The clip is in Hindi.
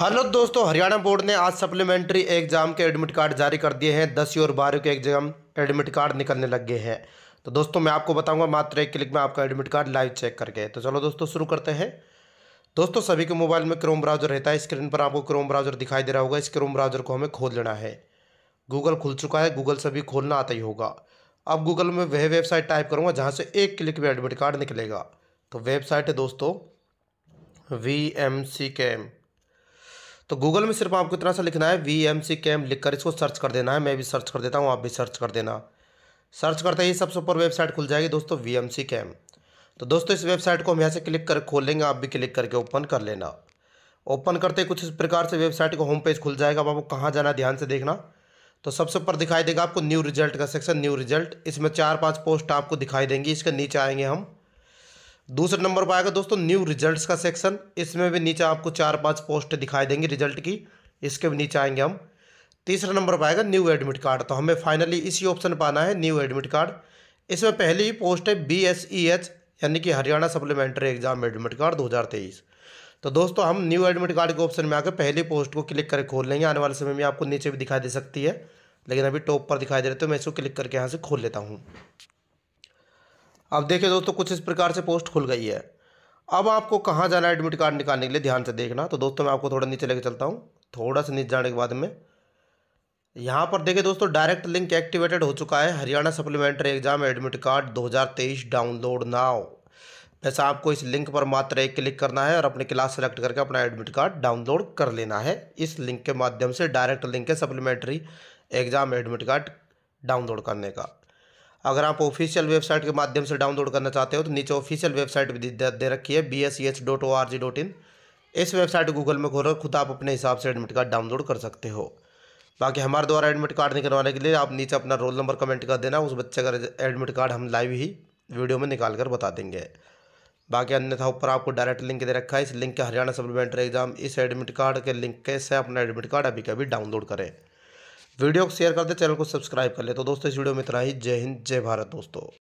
हेलो दोस्तों हरियाणा बोर्ड ने आज सप्लीमेंट्री एग्जाम के एडमिट कार्ड जारी कर दिए हैं दसवीं और बारहवीं के एग्जाम एडमिट कार्ड निकलने लग गए हैं तो दोस्तों मैं आपको बताऊंगा मात्र एक क्लिक में आपका एडमिट कार्ड लाइव चेक करके तो चलो दोस्तों शुरू करते हैं दोस्तों सभी के मोबाइल में क्रोम ब्राउजर रहता है स्क्रीन पर आपको क्रोम ब्राउजर दिखाई दे रहा होगा इस क्रोम ब्राउजर को हमें खोल लेना है गूगल खुल चुका है गूगल से भी खोलना आता ही होगा अब गूगल में वह वेबसाइट टाइप करूँगा जहाँ से एक क्लिक में एडमिट कार्ड निकलेगा तो वेबसाइट है दोस्तों वी एम सी के एम तो गूगल में सिर्फ आपको इतना सा लिखना है वी एम सी कैम लिख कर इसको सर्च कर देना है मैं भी सर्च कर देता हूँ आप भी सर्च कर देना सर्च करते ही सबसे ऊपर वेबसाइट खुल जाएगी दोस्तों वी एम सी कैम तो दोस्तों इस वेबसाइट को हम यहाँ से क्लिक कर खोलेंगे आप भी क्लिक करके ओपन कर लेना ओपन करते ही कुछ इस प्रकार से वेबसाइट का होम पेज खुल जाएगा अब आपको कहाँ जाना ध्यान से देखना तो सबसे ऊपर दिखाई देगा आपको न्यू रिजल्ट का सेक्शन न्यू रिजल्ट इसमें चार पांच पोस्ट आपको दिखाई देंगी इसके नीचे आएंगे हम दूसरे नंबर पर आएगा दोस्तों न्यू रिजल्ट्स का सेक्शन इसमें भी नीचे आपको चार पांच पोस्ट दिखाई देंगे रिजल्ट की इसके भी नीचे आएंगे हम तीसरा नंबर पर आएगा न्यू एडमिट कार्ड तो हमें फाइनली इसी ऑप्शन पर आना है न्यू एडमिट कार्ड इसमें पहली पोस्ट है बी एस ई एच यानी कि Haryana supplementary exam admit card दो हज़ार तेईस तो दोस्तों हम न्यू एडमिट कार्ड के ऑप्शन में आकर पहली पोस्ट को क्लिक करके खोल लेंगे आने वाले समय में आपको नीचे भी दिखाई दे सकती है लेकिन अभी टॉप पर दिखाई दे रहे तो मैं इसको क्लिक करके यहाँ से खोल लेता हूँ अब देखिए दोस्तों कुछ इस प्रकार से पोस्ट खुल गई है अब आपको कहाँ जाना है एडमिट कार्ड निकालने के लिए ध्यान से देखना तो दोस्तों मैं आपको थोड़ा नीचे लेके चलता हूँ थोड़ा सा नीचे जाने के बाद में यहाँ पर देखिए दोस्तों डायरेक्ट लिंक एक्टिवेटेड हो चुका है Haryana supplementary exam admit card 2023 download now वैसा आपको इस लिंक पर मात्र एक क्लिक करना है और अपनी क्लास सेलेक्ट करके अपना एडमिट कार्ड डाउनलोड कर लेना है इस लिंक के माध्यम से डायरेक्ट लिंक है supplementary exam admit card download करने का अगर आप ऑफिशियल वेबसाइट के माध्यम से डाउनलोड करना चाहते हो तो नीचे ऑफिशियल वेबसाइट भी दे रखी है B S H dot O R G dot in इस वेबसाइट गूगल में खोल खुद आप अपने हिसाब से एडमिट कार्ड डाउनलोड कर सकते हो बाकी हमारे द्वारा एडमिट कार्ड निकलवाने के लिए आप नीचे अपना रोल नंबर कमेंट कर देना उस बच्चे का एडमिट कार्ड हम लाइव ही वीडियो में निकाल कर बता देंगे बाकी अन्यथा ऊपर आपको डायरेक्ट लिंक दे रखा है इस लिंक के हरियाणा सप्लीमेंट्री एग्जाम इस एडमिट कार्ड के लिंक के अपना एडमिट कार्ड अभी कभी डाउनलोड करें वीडियो को शेयर कर चैनल को सब्सक्राइब कर ले तो दोस्तों इस वीडियो में इतना ही जय हिंद जय भारत दोस्तों